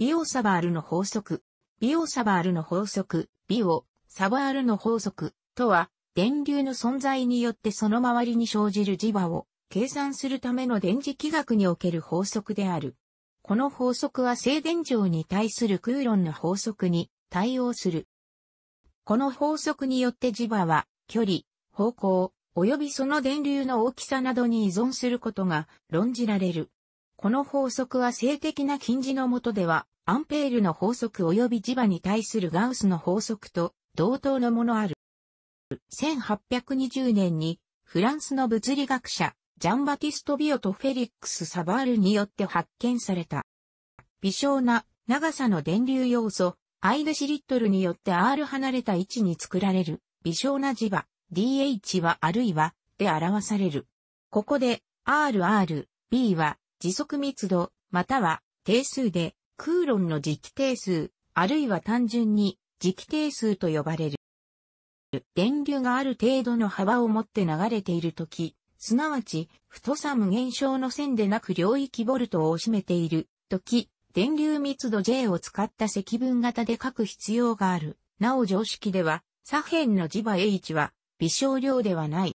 ビオサバールの法則、ビオサバールの法則、ビオ、サバールの法則とは、電流の存在によってその周りに生じる磁場を計算するための電磁気学における法則である。この法則は静電場に対するクーロンの法則に対応する。この法則によって磁場は距離、方向、及びその電流の大きさなどに依存することが論じられる。この法則は性的な禁止のもとでは、アンペールの法則及び磁場に対するガウスの法則と同等のものある。1820年に、フランスの物理学者、ジャンバティスト・ビオとフェリックス・サバールによって発見された。微小な長さの電流要素、アイデシリットルによって R 離れた位置に作られる微小な磁場 DH はあるいはで表される。ここで RR、B は時速密度、または定数で、空論の磁気定数、あるいは単純に磁気定数と呼ばれる。電流がある程度の幅を持って流れているとき、すなわち、太さ無限小の線でなく領域ボルトを占めているとき、電流密度 J を使った積分型で書く必要がある。なお常識では、左辺の磁場 H は微小量ではない。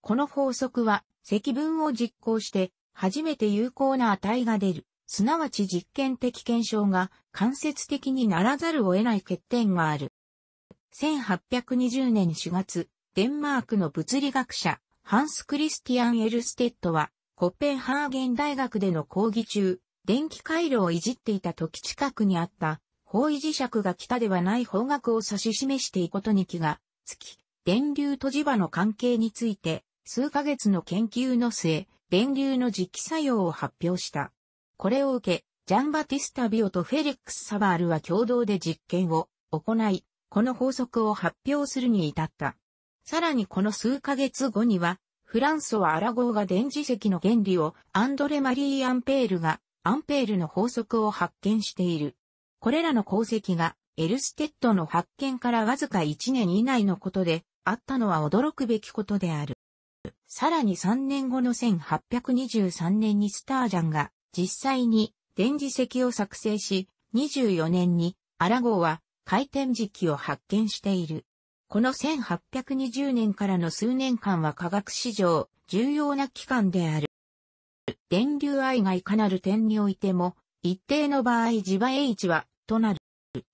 この法則は、積分を実行して初めて有効な値が出る、すなわち実験的検証が間接的にならざるを得ない欠点がある。1820年4月、デンマークの物理学者、ハンス・クリスティアン・エルステッドは、コペンハーゲン大学での講義中、電気回路をいじっていた時近くにあった、方位磁石が北ではない方角を指し示していくことに気がつき、電流と磁場の関係について、数ヶ月の研究の末、電流の磁気作用を発表した。これを受け、ジャンバティスタ・ビオとフェリックス・サバールは共同で実験を行い、この法則を発表するに至った。さらにこの数ヶ月後には、フランソワ・アラゴーが電磁石の原理をアンドレ・マリー・アンペールがアンペールの法則を発見している。これらの功績がエルステッドの発見からわずか1年以内のことであったのは驚くべきことである。さらに3年後の1823年にスタージャンが実際に電磁石を作成し、24年にアラゴーは回転気を発見している。この1820年からの数年間は科学史上重要な期間である。電流愛がいかなる点においても、一定の場合磁場 H は、となる。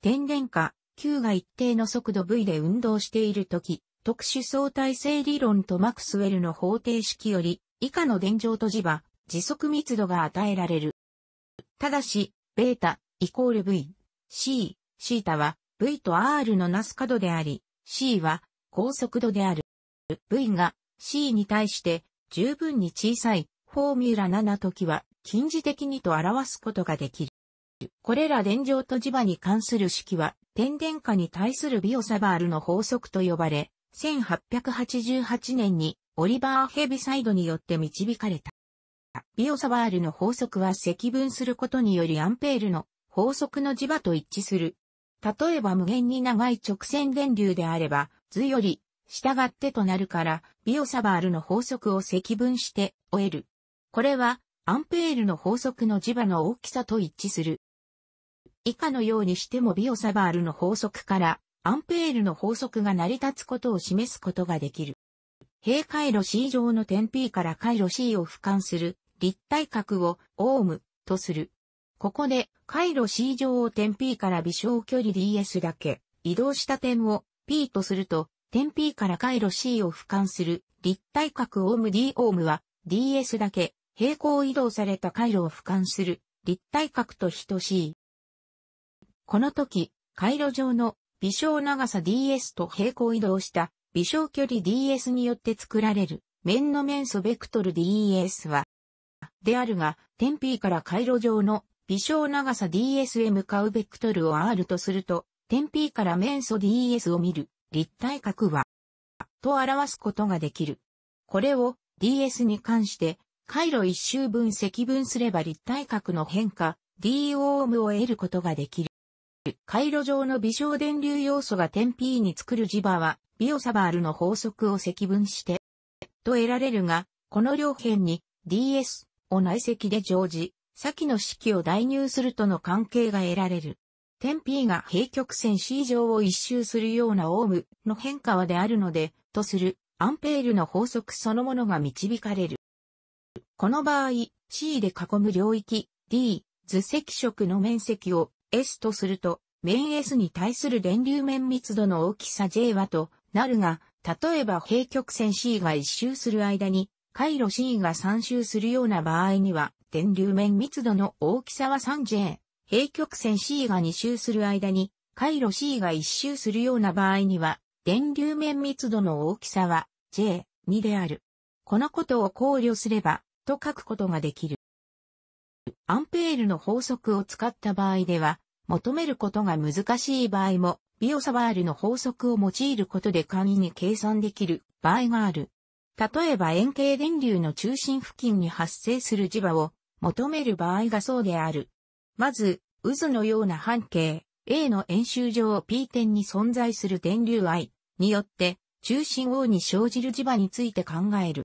天電化、球が一定の速度 V で運動しているとき、特殊相対性理論とマクスウェルの方程式より、以下の電状と磁場、時速密度が与えられる。ただし、ベータ、イコール V、C、シータは、V と R のなす角であり、C は、高速度である。V が、C に対して、十分に小さい、フォーミュラ7きは、近似的にと表すことができる。これら電状と磁場に関する式は、天電化に対するビオサバールの法則と呼ばれ、1888年にオリバー・ヘビサイドによって導かれた。ビオサバールの法則は積分することによりアンペールの法則の磁場と一致する。例えば無限に長い直線電流であれば、図より、従ってとなるから、ビオサバールの法則を積分して終える。これは、アンペールの法則の磁場の大きさと一致する。以下のようにしてもビオサバールの法則から、アンペールの法則が成り立つことを示すことができる。平回路 C 上の点 P から回路 C を俯瞰する立体角をオームとする。ここで回路 C 上を点 P から微小距離 DS だけ移動した点を P とすると点 P から回路 C を俯瞰する立体角オーム D オームは DS だけ平行移動された回路を俯瞰する立体角と等しい。この時、回路上の微小長さ ds と平行移動した微小距離 ds によって作られる面の面素ベクトル d s は、であるが、点 P から回路上の微小長さ ds へ向かうベクトルを R とすると、点 P から面素 ds を見る立体角は、と表すことができる。これを ds に関して、回路一周分積分すれば立体角の変化、d o m を得ることができる。回路上の微小電流要素が点 P に作る磁場は、ビオサバールの法則を積分して、と得られるが、この両辺に DS を内積で乗じ、先の式を代入するとの関係が得られる。点 P が平曲線 C 上を一周するようなオームの変化はであるので、とするアンペールの法則そのものが導かれる。この場合、C で囲む領域 D 図積色の面積を S とすると、面 S に対する電流面密度の大きさ J はとなるが、例えば平曲線 C が1周する間に、回路 C が3周するような場合には、電流面密度の大きさは 3J。平曲線 C が2周する間に、回路 C が1周するような場合には、電流面密度の大きさは J2 である。このことを考慮すれば、と書くことができる。アンペールの法則を使った場合では、求めることが難しい場合も、ビオサバールの法則を用いることで簡易に計算できる場合がある。例えば円形電流の中心付近に発生する磁場を求める場合がそうである。まず、渦のような半径 A の円周上 P 点に存在する電流 I によって中心 O に生じる磁場について考える。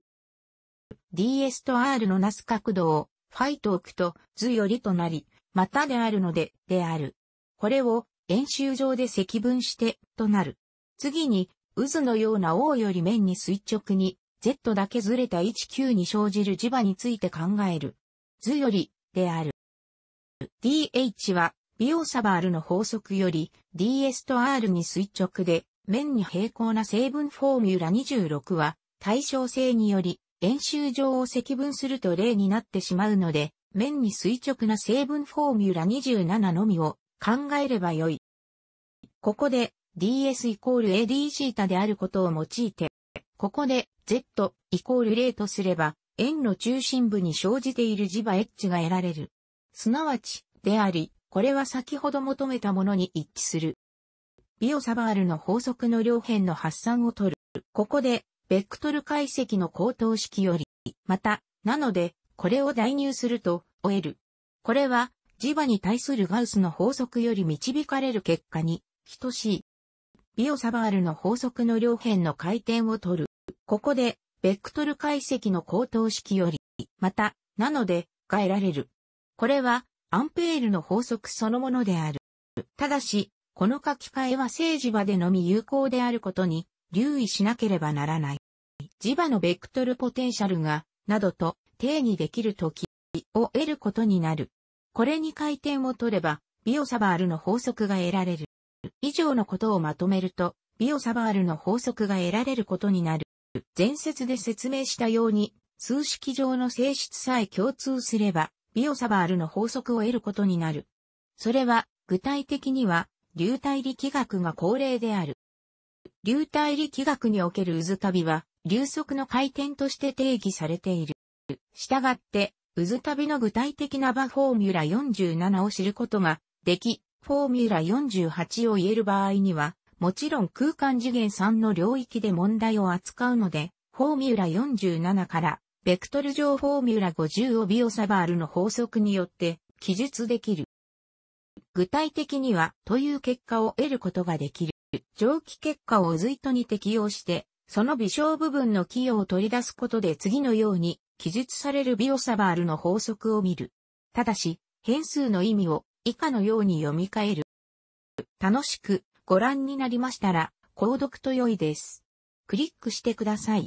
DS と R のなす角度をファイと置くと図よりとなり、またであるので、である。これを円周上で積分して、となる。次に、渦のような O より面に垂直に、Z だけずれた19に生じる磁場について考える。図より、である。DH は、ビオサバールの法則より、DS と R に垂直で、面に平行な成分フォーミュラ26は、対称性により、円周上を積分すると例になってしまうので、面に垂直な成分フォーミュラ27のみを考えればよい。ここで ds イコール ad シータであることを用いて、ここで z イコール0とすれば、円の中心部に生じている磁場 h が得られる。すなわち、であり、これは先ほど求めたものに一致する。ビオサバールの法則の両辺の発散を取る。ここで、ベクトル解析の高等式より、また、なので、これを代入すると、終える。これは、磁場に対するガウスの法則より導かれる結果に等しい。ビオサバールの法則の両辺の回転を取る。ここで、ベクトル解析の高等式より、また、なので、が得られる。これは、アンペールの法則そのものである。ただし、この書き換えは正磁場でのみ有効であることに留意しなければならない。磁場のベクトルポテンシャルが、などと定義できるときを得ることになる。これに回転を取れば、ビオサバールの法則が得られる。以上のことをまとめると、ビオサバールの法則が得られることになる。前節で説明したように、数式上の性質さえ共通すれば、ビオサバールの法則を得ることになる。それは、具体的には、流体力学が恒例である。流体力学における渦旅は、流速の回転として定義されている。したがって、渦旅の具体的な場フォーミュラ47を知ることができ、フォーミュラ48を言える場合には、もちろん空間次元3の領域で問題を扱うので、フォーミュラ47から、ベクトル上フォーミュラ50をビオサバールの法則によって記述できる。具体的には、という結果を得ることができる。蒸気結果を渦糸に適用して、その微小部分の寄与を取り出すことで次のように記述されるビオサバールの法則を見る。ただし、変数の意味を以下のように読み替える。楽しくご覧になりましたら、購読と良いです。クリックしてください。